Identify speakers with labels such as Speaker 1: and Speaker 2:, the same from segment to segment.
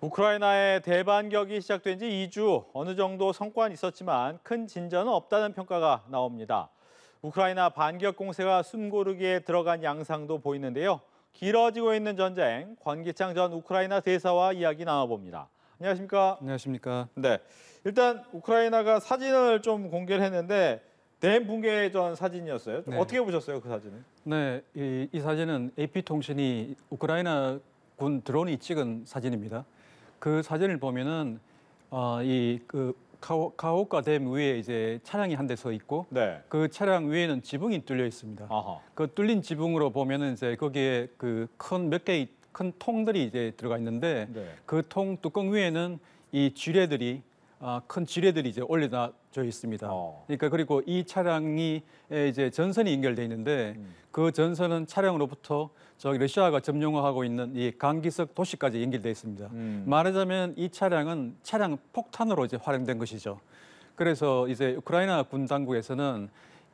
Speaker 1: 우크라이나의 대반격이 시작된 지 2주 어느 정도 성과는 있었지만 큰 진전은 없다는 평가가 나옵니다. 우크라이나 반격 공세가 숨고르기에 들어간 양상도 보이는데요. 길어지고 있는 전쟁, 권기창 전 우크라이나 대사와 이야기 나눠봅니다. 안녕하십니까? 안녕하십니까? 네. 일단 우크라이나가 사진을 좀 공개를 했는데 대 붕괴 전 사진이었어요. 네. 어떻게 보셨어요, 그 사진은?
Speaker 2: 네, 이, 이 사진은 AP통신이 우크라이나 군 드론이 찍은 사진입니다. 그 사진을 보면은 어, 이그 가옥가 댐 위에 이제 차량이 한 대 서 있고 네. 그 차량 위에는 지붕이 뚫려 있습니다. 아하. 그 뚫린 지붕으로 보면은 이제 거기에 그 큰 몇 개의 큰 통들이 이제 들어가 있는데 네. 그통 뚜껑 위에는 이 쥐레들이 아, 큰 지뢰들이 이제 올려져 있습니다. 어. 그러니까 그리고 이 차량이 이제 전선이 연결돼 있는데 음. 그 전선은 차량으로부터 저기 러시아가 점령하고 있는 이 강기석 도시까지 연결돼 있습니다. 음. 말하자면 이 차량은 차량 폭탄으로 이제 활용된 것이죠. 그래서 이제 우크라이나 군 당국에서는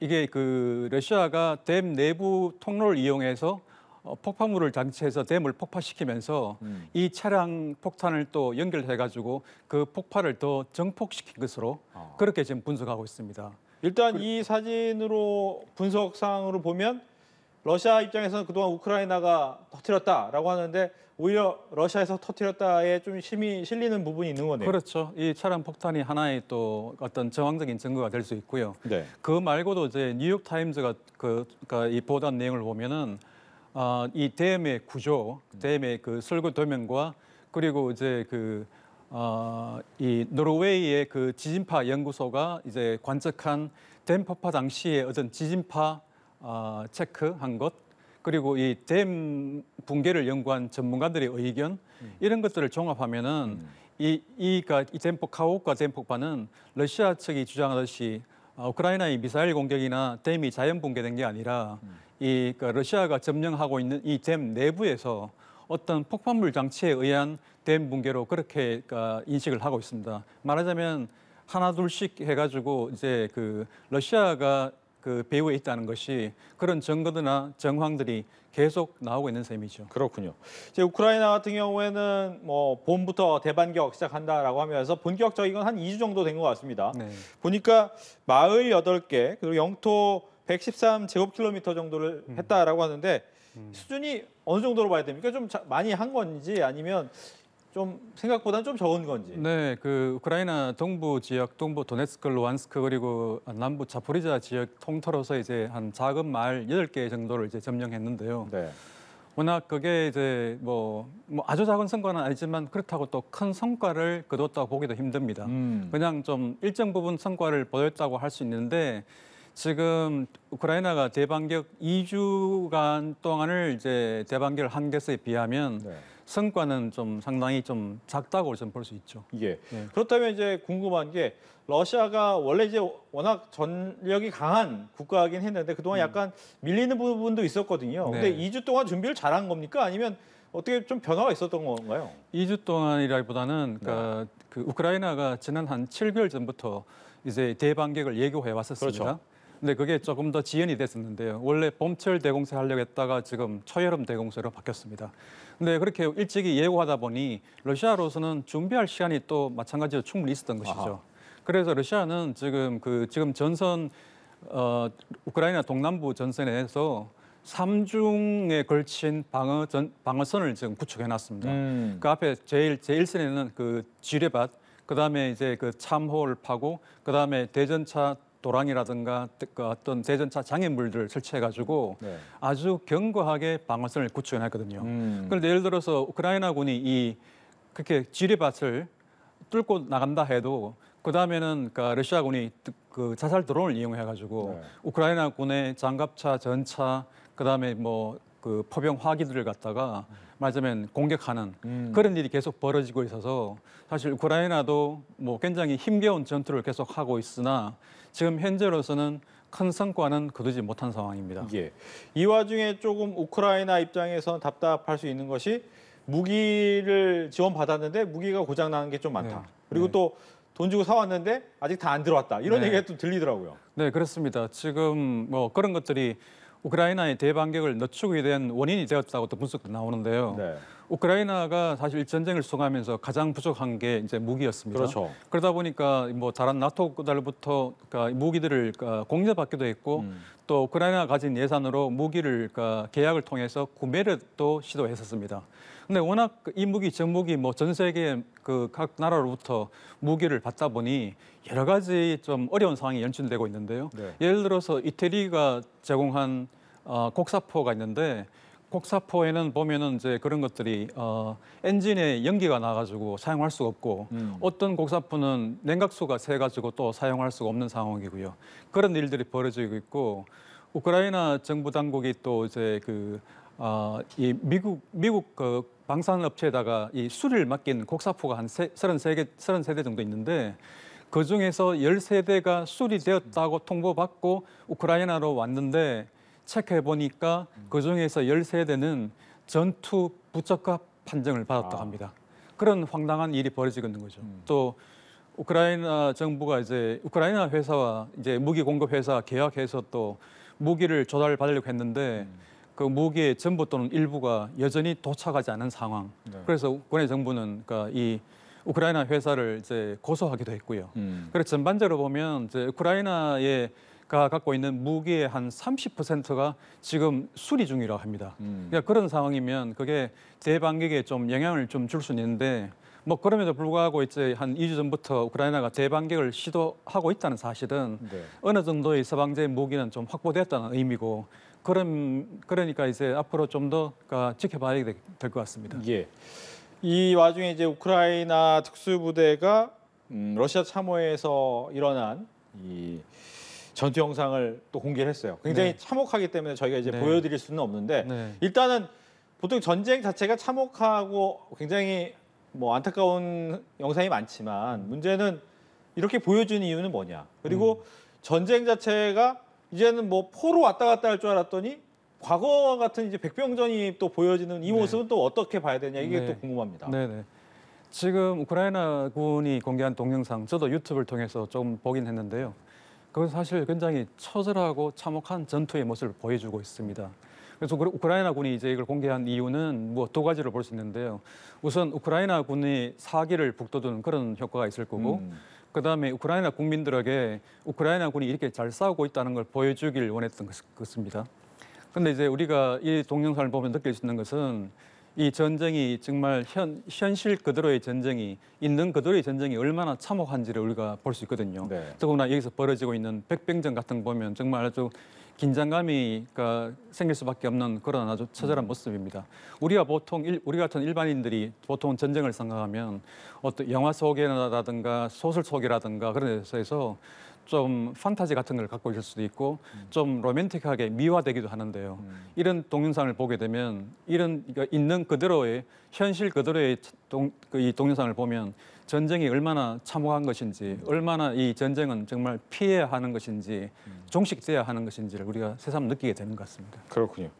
Speaker 2: 이게 그 러시아가 댐 내부 통로를 이용해서 어, 폭파물을 장치해서 댐을 폭파시키면서 음. 이 차량 폭탄을 또 연결해 가지고 그폭파를더 정폭시킨 것으로 어. 그렇게 지금 분석하고 있습니다.
Speaker 1: 일단 그... 이 사진으로 분석 상으로 보면 러시아 입장에서는 그동안 우크라이나가 터트렸다라고 하는데 오히려 러시아에서 터트렸다에 좀 힘이 실리는 부분이 있는 거네요.
Speaker 2: 그렇죠. 이 차량 폭탄이 하나의 또 어떤 정황적인 증거가 될 수 있고요. 네. 그 말고도 이제 뉴욕 타임즈가 그, 그러니까 이 보도한 내용을 보면은 어, 이 댐의 구조, 댐의 그 설구 도면과 그리고 이제 그 어, 이 노르웨이의 그 지진파 연구소가 이제 관측한 댐 폭파 당시에 어떤 지진파 어, 체크한 것 그리고 이 댐 붕괴를 연구한 전문가들의 의견 음. 이런 것들을 종합하면은 음. 이 이가 이 댐폭 카오과 댐폭파는 러시아 측이 주장하듯이 아, 우크라이나의 미사일 공격이나 댐이 자연 붕괴된 게 아니라 이그러시아가 점령하고 있는 이 댐 내부에서 어떤 폭발물 장치에 의한 댐 붕괴로 그렇게 그 인식을 하고 있습니다. 말하자면 하나 둘씩 해가지고 이제 그 러시아가 그 배후에 있다는 것이 그런 증거들이나 정황들이 계속 나오고 있는 셈이죠. 그렇군요. 이제 우크라이나 같은 경우에는 뭐
Speaker 1: 봄부터 대반격 시작한다라고 하면서 본격적인 건한 2주 정도 된 것 같습니다. 네. 보니까 마을 8개 그리고 영토 113 제곱킬로미터 정도를 음. 했다라고 하는데 음. 수준이 어느 정도로 봐야 됩니까? 좀 많이 한 건지 아니면 좀
Speaker 2: 생각보다는 좀 적은 건지. 네, 그 우크라이나 동부 지역, 동부 도네츠크, 루안스크 그리고 남부 자포리자 지역 통틀어서 이제 한 작은 마을 여덟 개 정도를 이제 점령했는데요. 네. 워낙 그게 이제 뭐, 뭐 아주 작은 성과는 아니지만 그렇다고 또 큰 성과를 거뒀다고 보기도 힘듭니다. 음. 그냥 좀 일정 부분 성과를 보였다고 할 수 있는데 지금 우크라이나가 대반격 2주간 동안을 이제 대반격을 한 것에 비하면 네. 성과는 좀 상당히 좀 작다고 저는 볼수 있죠. 예. 네. 그렇다면 이제 궁금한 게 러시아가 원래 이제
Speaker 1: 워낙 전력이 강한 국가긴 이 했는데 그동안 음. 약간 밀리는 부분도 있었거든요. 네. 근데 2주 동안 준비를 잘한 겁니까? 아니면 어떻게 좀 변화가 있었던 건가요?
Speaker 2: 2주 동안이라기보다는 그러니까 그 우크라이나가 지난 한 7개월 전부터 이제 대방격을 예고해 왔었습니다. 그렇죠. 근데 그게 조금 더 지연이 됐었는데요. 원래 봄철 대공사 하려고 했다가 지금 초여름 대공사로 바뀌었습니다. 근데 그렇게 일찍이 예고하다 보니 러시아로서는 준비할 시간이 또 마찬가지로 충분히 있었던 것이죠. 아하. 그래서 러시아는 지금 그 지금 전선 어, 우크라이나 동남부 전선에서 삼중에 걸친 방어 전, 방어선을 지금 구축해 놨습니다. 음. 그 앞에 제일 제일선에는 그 지뢰밭, 그다음에 이제 그 참호를 파고 그다음에 대전차 도랑이라든가 그 어떤 대전차 장애물들을 설치해가지고 네. 아주 견고하게 방어선을 구축해놨거든요. 음. 그런데 예를 들어서 우크라이나군이 이 그렇게 지뢰밭을 뚫고 나간다 해도 그러니까 그 다음에는 그러시아군이그 자살 드론을 이용해가지고 네. 우크라이나군의 장갑차, 전차, 그다음에 뭐그 포병 화기들을 갖다가 음. 말하자면 공격하는 음. 그런 일이 계속 벌어지고 있어서 사실 우크라이나도 뭐 굉장히 힘겨운 전투를 계속 하고 있으나 지금 현재로서는 큰 성과는 거두지 못한 상황입니다. 예. 이 와중에
Speaker 1: 조금 우크라이나 입장에선 답답할 수 있는 것이 무기를 지원받았는데 무기가 고장 나는 게좀 네. 많다. 네. 그리고 네. 또돈 주고 사왔는데 아직 다 안 들어왔다. 이런 네. 얘기가
Speaker 2: 또 들리더라고요. 네, 그렇습니다. 지금 뭐 그런 것들이 우크라이나의 대반격을 늦추게된 원인이 되었다고 또 분석도 나오는데요. 네. 우크라이나가 사실 전쟁을 수행하면서 가장 부족한 게 이제 무기였습니다. 그렇죠. 그러다 보니까 뭐 다른 나토 국들부터 그러니까 무기들을 그러니까 공제받기도 했고 음. 또 우크라이나가 가진 예산으로 무기를 그러니까 계약을 통해서 구매를 또 시도했었습니다. 근데 워낙 이 무기, 저 무기 뭐 전 세계 그각 나라로부터 무기를 받다 보니 여러 가지 좀 어려운 상황이 연출되고 있는데요. 네. 예를 들어서 이태리가 제공한 어, 곡사포가 있는데 곡사포에는 보면은 이제 그런 것들이 어, 엔진에 연기가 나가지고 사용할 수가 없고 음. 어떤 곡사포는 냉각수가 새 가지고 또 사용할 수가 없는 상황이고요. 그런 일들이 벌어지고 있고 우크라이나 정부 당국이 또 이제 그 어, 이 미국 미국 그 방산 업체에다가 이 수리를 맡긴 곡사포가 한 33개 33대 정도 있는데 그 중에서 1 3대가 수리되었다고 통보받고 우크라이나로 왔는데 체크해 보니까 그 중에서 열세대는 전투 부적합 판정을 받았다고 아. 합니다. 그런 황당한 일이 벌어지고 있는 거죠. 음. 또 우크라이나 정부가 이제 우크라이나 회사와 이제 무기 공급 회사 계약해서 또 무기를 조달받으려고 했는데 음. 그 무기의 전부 또는 일부가 여전히 도착하지 않은 상황. 네. 그래서 국내 정부는 그니까이 우크라이나 회사를 이제 고소하기도 했고요. 음. 그래서 전반적으로 보면 이제 우크라이나의 가 갖고 있는 무기의 한 30%가 지금 수리 중이라 합니다. 음. 그러니까 그런 상황이면 그게 대반격에 좀 영향을 좀 줄 수는 있는데 뭐 그럼에도 불구하고 이제 한 2주 전부터 우크라이나가 대반격을 시도하고 있다는 사실은 네. 어느 정도의 서방제 무기는 좀 확보됐다는 의미고 그런 그러니까 이제 앞으로 좀더 지켜봐야 될 것 같습니다. 예. 이 와중에 이제
Speaker 1: 우크라이나 특수부대가 음, 러시아 참호에서 일어난 이 전투 영상을 또 공개를 했어요. 굉장히 네. 참혹하기 때문에 저희가 이제 네. 보여드릴 수는 없는데 네. 일단은 보통 전쟁 자체가 참혹하고 굉장히 뭐 안타까운 영상이 많지만 문제는 이렇게 보여준 이유는 뭐냐. 그리고 음. 전쟁 자체가 이제는 뭐 포로 왔다 갔다 할 줄 알았더니 과거 와 같은 이제 백병전이 또 보여지는 이 네. 모습은 네. 또 어떻게 봐야 되냐 이게 네. 또
Speaker 2: 궁금합니다. 네네. 네. 지금 우크라이나 군이 공개한 동영상 저도 유튜브를 통해서 조금 보긴 했는데요. 그건 사실 굉장히 처절하고 참혹한 전투의 모습을 보여주고 있습니다. 그래서 우크라이나군이 이제 이걸 공개한 이유는 뭐 두 가지로 볼 수 있는데요. 우선 우크라이나군이 사기를 북돋우는 그런 효과가 있을 거고, 음. 그 다음에 우크라이나 국민들에게 우크라이나군이 이렇게 잘 싸우고 있다는 걸 보여주길 원했던 것입니다. 근데 이제 우리가 이 동영상을 보면 느낄 수 있는 것은 이 전쟁이 정말 현, 현실 그대로의 전쟁이 있는 그대로의 전쟁이 얼마나 참혹한지를 우리가 볼 수 있거든요. 네. 더구나 여기서 벌어지고 있는 백병전 같은 거 보면 정말 아주 긴장감이 생길 수밖에 없는 그런 아주 처절한 음. 모습입니다. 우리가 보통 일, 우리 같은 일반인들이 보통 전쟁을 생각하면 어떤 영화 속이라든가 소설 속이라든가 그런 데서에서 좀 판타지 같은 걸 갖고 있을 수도 있고 음. 좀 로맨틱하게 미화되기도 하는데요. 음. 이런 동영상을 보게 되면 이런 그러니까 있는 그대로의 현실 그대로의 동, 그이 동영상을 보면 전쟁이 얼마나 참혹한 것인지, 얼마나 이 전쟁은 정말 피해야 하는 것인지, 음. 종식돼야 하는 것인지를 우리가 새삼 느끼게 되는 것 같습니다.
Speaker 1: 그렇군요.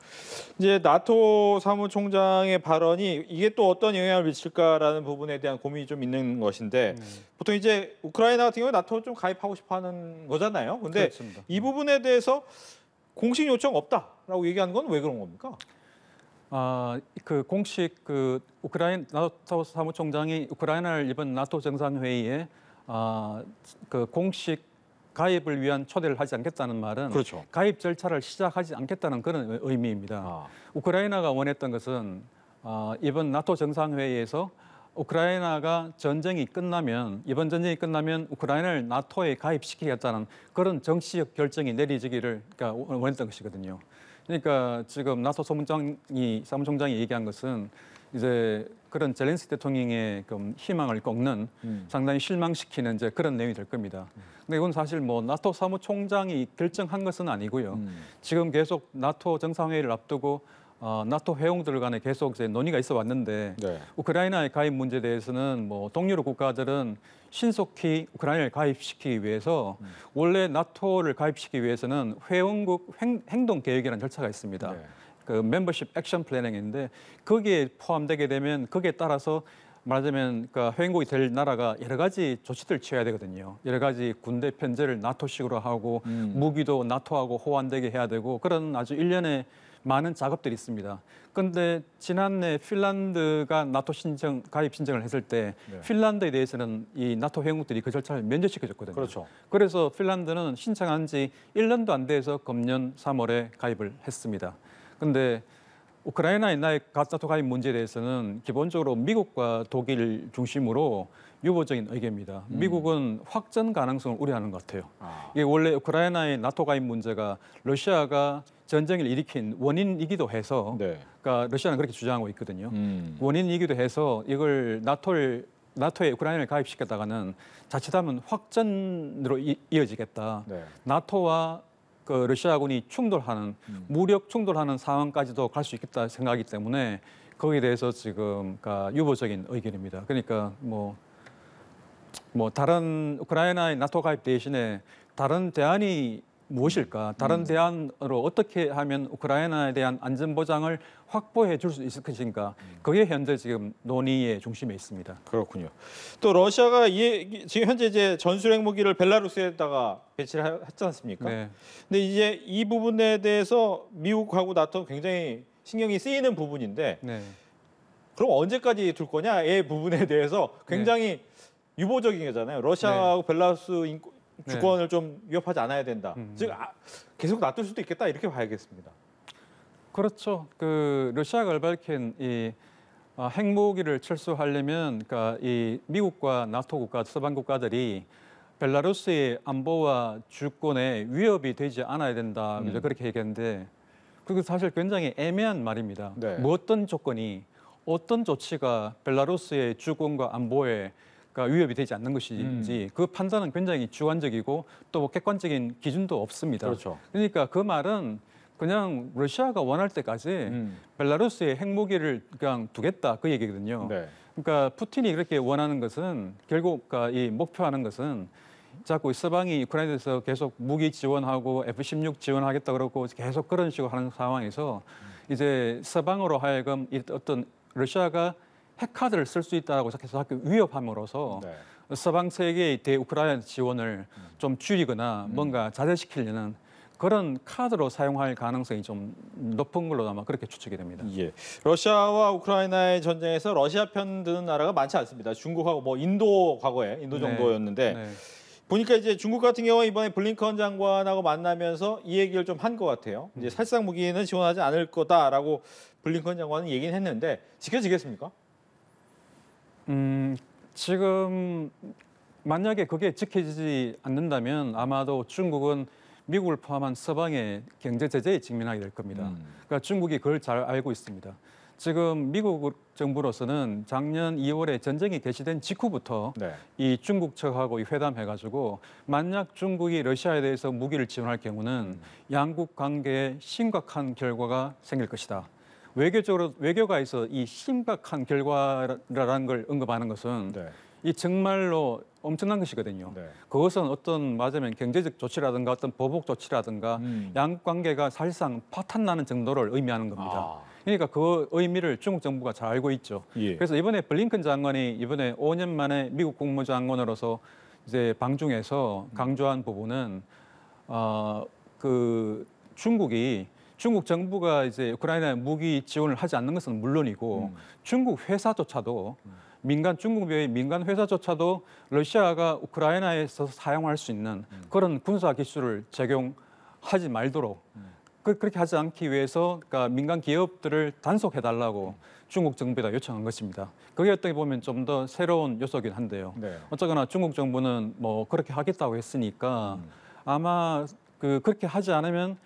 Speaker 1: 이제 나토 사무총장의 발언이 이게 또 어떤 영향을 미칠까라는 부분에 대한 고민이 좀 있는 것인데 음. 보통 이제 우크라이나 같은 경우 나토 좀 가입하고 싶어하는
Speaker 2: 거잖아요. 그렇습이 부분에 대해서 공식 요청 없다라고 얘기하는 건 왜 그런 겁니까? 아, 그 공식 그 우크라이나 나토 사무총장이 우크라이나를 이번 나토 정상회의에 아, 그 공식 가입을 위한 초대를 하지 않겠다는 말은 그렇죠. 가입 절차를 시작하지 않겠다는 그런 의미입니다. 아. 우크라이나가 원했던 것은 아, 이번 나토 정상회의에서 우크라이나가 전쟁이 끝나면 이번 전쟁이 끝나면 우크라이나를 나토에 가입시키겠다는 그런 정치적 결정이 내리지기를 그러니까 원했던 것이거든요. 그러니까 지금 나토 소문장이 사무총장이 얘기한 것은 이제 그런 젤렌스 대통령의 그 희망을 꺾는 음. 상당히 실망시키는 이제 그런 내용이 될 겁니다. 음. 근데 이건 사실 뭐 나토 사무총장이 결정한 것은 아니고요. 음. 지금 계속 나토 정상회의를 앞두고 어, 나토 회원들 간에 계속 이제 논의가 있어 왔는데 네. 우크라이나의 가입 문제에 대해서는 뭐 동유럽 국가들은 신속히 우크라이나를 가입시키기 위해서 음. 원래 나토를 가입시키기 위해서는 회원국 횡, 행, 동 계획이라는 절차가 있습니다. 네. 그 멤버십 액션 플래닝인데 거기에 포함되게 되면 거기에 따라서 말하자면 그러니까 회원국이 될 나라가 여러 가지 조치들을 취해야 되거든요. 여러 가지 군대 편제를 나토식으로 하고 음. 무기도 나토하고 호환되게 해야 되고 그런 아주 일련의 많은 작업들이 있습니다. 그런데 지난해 핀란드가 나토 신청 가입 신청을 했을 때 네. 핀란드에 대해서는 이 나토 회원국들이 그 절차를 면제시켜줬거든요. 그렇죠. 그래서 핀란드는 신청한 지 1년도 안 돼서 금년 3월에 가입을 했습니다. 근데 우크라이나 의나의 가자 토가입 문제에 대해서는 기본적으로 미국과 독일 중심으로 유보적인 의견입니다. 음. 미국은 확전 가능성을 우려하는 것 같아요. 아. 이게 원래 우크라이나의 나토 가입 문제가 러시아가 전쟁을 일으킨 원인이기도 해서 네. 그러니까 러시아는 그렇게 주장하고 있거든요. 음. 원인이기도 해서 이걸 나토를 나토에 우크라이나를 가입시켰다가는 자칫하면 확전으로 이, 어지겠다 네. 나토와 그 러시아군이 충돌하는 음. 무력 충돌하는 상황까지도 갈 수 있겠다 생각하기 때문에 거기에 대해서 지금 그니까 유보적인 의견입니다. 그러니까 뭐뭐 뭐 다른 우크라이나의 나토 가입 대신에 다른 대안이 무엇일까? 다른 음. 대안으로 어떻게 하면 우크라이나에 대한 안전 보장을 확보해 줄 수 있을 것인가? 음. 그게 현재 지금 논의의 중심에 있습니다. 그렇군요. 또 러시아가 이, 지금 현재 이제 전술 핵무기를 벨라루스에다가 배치를
Speaker 1: 했지 않습니까? 네. 근데 이제 이 부분에 대해서 미국하고 나토 굉장히 신경이 쓰이는 부분인데 네. 그럼 언제까지 둘 거냐? 의 부분에 대해서 네. 굉장히 네. 유보적인 거잖아요. 러시아하고 네. 벨라루스 네. 주권을 네. 좀 위협하지 않아야 된다. 음. 즉 아, 계속 놔둘 수도 있겠다 이렇게 봐야겠습니다.
Speaker 2: 그렇죠. 그 러시아 갈발킨 이 어, 핵무기를 철수하려면 그니까이 미국과 나토 국가 서방 국가들이 벨라루스의 안보와 주권에 위협이 되지 않아야 된다. 음. 그렇게 얘기했는데 그게 사실 굉장히 애매한 말입니다. 네. 뭐 어떤 조건이 어떤 조치가 벨라루스의 주권과 안보에 위협이 되지 않는 것인지 음. 그 판단은 굉장히 주관적이고 또 뭐 객관적인 기준도 없습니다. 그렇죠. 그러니까 그 말은 그냥 러시아가 원할 때까지 음. 벨라루스의 핵무기를 그냥 두겠다 그 얘기거든요. 네. 그러니까 푸틴이 그렇게 원하는 것은 결국 아, 이 목표하는 것은 자꾸 서방이 우크라이나에서 계속 무기 지원하고 F-16 지원하겠다 그러고 계속 그런 식으로 하는 상황에서 음. 이제 서방으로 하여금 어떤 러시아가 핵카드를 쓸 수 있다고 해서 학교 위협함으로써 네. 서방 세계의 대우크라이나 지원을 음. 좀 줄이거나 음. 뭔가 자제시키려는 그런 카드로 사용할 가능성이 좀 높은 걸로 아마 그렇게 추측이 됩니다. 예. 러시아와 우크라이나의 전쟁에서 러시아 편 드는 나라가 많지 않습니다.
Speaker 1: 중국하고 뭐 인도 과거에 인도 네. 정도였는데 네. 네. 보니까 이제 중국 같은 경우 이번에 블링컨 장관하고 만나면서 이 얘기를 좀 한 것 같아요. 이제 음. 살상 무기는 지원하지 않을 거다라고 블링컨 장관은 얘기는 했는데 지켜지겠습니까?
Speaker 2: 음, 지금 만약에 그게 지켜지지 않는다면 아마도 중국은 미국을 포함한 서방의 경제 제재에 직면하게 될 겁니다. 음. 그러니까 중국이 그걸 잘 알고 있습니다. 지금 미국 정부로서는 작년 2월에 전쟁이 개시된 직후부터 네. 이 중국 측하고 회담해가지고 만약 중국이 러시아에 대해서 무기를 지원할 경우는 음. 양국 관계에 심각한 결과가 생길 것이다. 외교적으로 외교가에서 이 심각한 결과라는 걸 언급하는 것은 네. 이 정말로 엄청난 것이거든요. 네. 그것은 어떤 맞으면 경제적 조치라든가 어떤 보복 조치라든가 음. 양국 관계가 사실상 파탄 나는 정도를 의미하는 겁니다. 아. 그러니까 그 의미를 중국 정부가 잘 알고 있죠. 예. 그래서 이번에 블링컨 장관이 이번에 5년 만에 미국 국무장관으로서 이제 방중에서 음. 강조한 부분은 어그 중국이 중국 정부가 이제 우크라이나에 무기 지원을 하지 않는 것은 물론이고 음. 중국 회사조차도 민간 중국 외의 민간 회사조차도 러시아가 우크라이나에서 사용할 수 있는 음. 그런 군사 기술을 적용하지 말도록 음. 그, 그 렇게 하지 않기 위해서 그러니까 민간 기업들을 단속해 달라고 음. 중국 정부에다 요청한 것입니다. 그게 어떻게 보면 좀 더 새로운 요소긴 한데요. 네. 어쨌거나 중국 정부는 뭐 그렇게 하겠다고 했으니까 음. 아마 그 그렇게 하지 않으면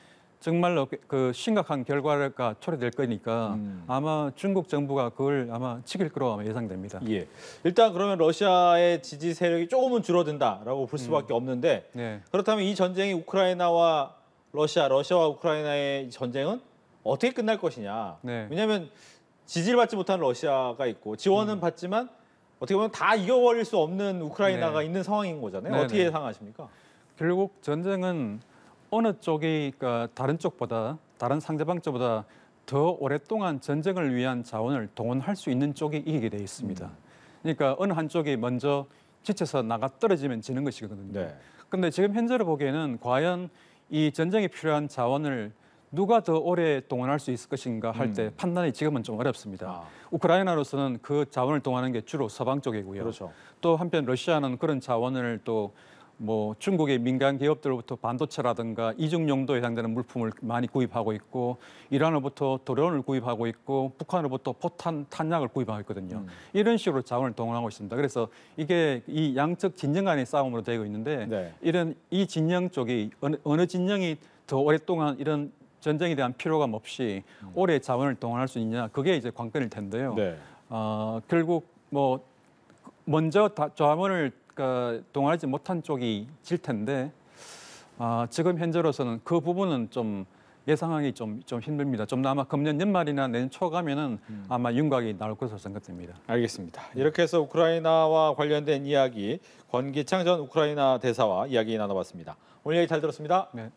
Speaker 2: 정말로 그, 그 심각한 결과가 초래될 거니까 음. 아마 중국 정부가 그걸 아마 치길 거로 예상됩니다. 예. 일단
Speaker 1: 그러면 러시아의 지지 세력이 조금은 줄어든다라고 볼 음. 수밖에 음. 없는데 네. 그렇다면 이 전쟁이 우크라이나와 러시아, 러시아와 우크라이나의 전쟁은 어떻게 끝날 것이냐. 네. 왜냐하면 지지를 받지 못한 러시아가 있고 지원은 음. 받지만 어떻게 보면
Speaker 2: 다 이겨버릴 수 없는 우크라이나가 네. 있는
Speaker 1: 상황인 거잖아요. 네네. 어떻게 예상하십니까? 네.
Speaker 2: 결국 전쟁은 어느 쪽이 그니까 다른 쪽보다 다른 상대방 쪽보다 더 오랫동안 전쟁을 위한 자원을 동원할 수 있는 쪽이 이기게 돼 있습니다. 음. 그러니까 어느 한쪽이 먼저 지쳐서 나가 떨어지면 지는 것이거든요. 네. 근데 지금 현재로 보기에는 과연 이 전쟁에 필요한 자원을 누가 더 오래 동원할 수 있을 것인가 할때 음. 판단이 지금은 좀 어렵습니다. 아. 우크라이나로서는 그 자원을 동원하는 게 주로 서방 쪽이고요. 그렇죠. 또 한편 러시아는 그런 자원을 또뭐 중국의 민간 기업들로부터 반도체라든가 이중 용도에 해당되는 물품을 많이 구입하고 있고 이란으로부터 도련을 구입하고 있고 북한으로부터 포탄 탄약을 구입하고 있거든요. 음. 이런 식으로 자원을 동원하고 있습니다. 그래서 이게 이 양측 진영 간의 싸움으로 되고 있는데 네. 이런 이 진영 쪽이 어느, 어느 진영이 더 오랫동안 이런 전쟁에 대한 피로감 없이 음. 오래 자원을 동원할 수 있냐 그게 이제 관건일 텐데요. 네. 어, 결국 뭐 먼저 다, 자원을 그 그러니까 동원하지 못한 쪽이 질 텐데 아, 지금 현재로서는 그 부분은 좀 예상하기 좀, 좀 힘듭니다. 좀 아마 금년 연말이나 내년 초 가면은 음. 아마 윤곽이 나올 것으로 생각됩니다. 알겠습니다. 이렇게 해서 우크라이나와
Speaker 1: 관련된 이야기 권기창 전 우크라이나 대사와 이야기 나눠봤습니다. 오늘 이야기 잘 들었습니다. 네.